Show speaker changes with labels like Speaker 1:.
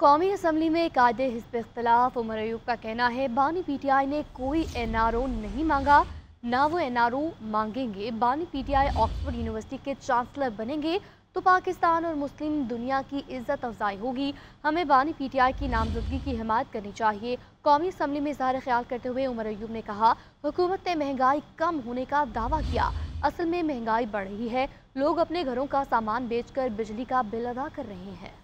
Speaker 1: कौमी असम्बली में कायदे हिस्ब इख्तलाफ उमर अयूब का कहना है बानी पी टी आई ने कोई एन आर ओ नहीं मांगा ना वो एन आर ओ मांगेंगे बानी P T I Oxford University के चांसलर बनेंगे तो पाकिस्तान और मुस्लिम दुनिया की इज्जत अफजाई होगी हमें बानी पी टी आई की नामजदगी की हिमायत करनी चाहिए कौमी असम्बली में इजहार ख्याल करते हुए उमर अयूब ने कहा हुकूमत ने महंगाई कम होने का दावा किया असल में महंगाई बढ़ रही है लोग अपने घरों का सामान बेचकर बिजली का बिल अदा कर रहे हैं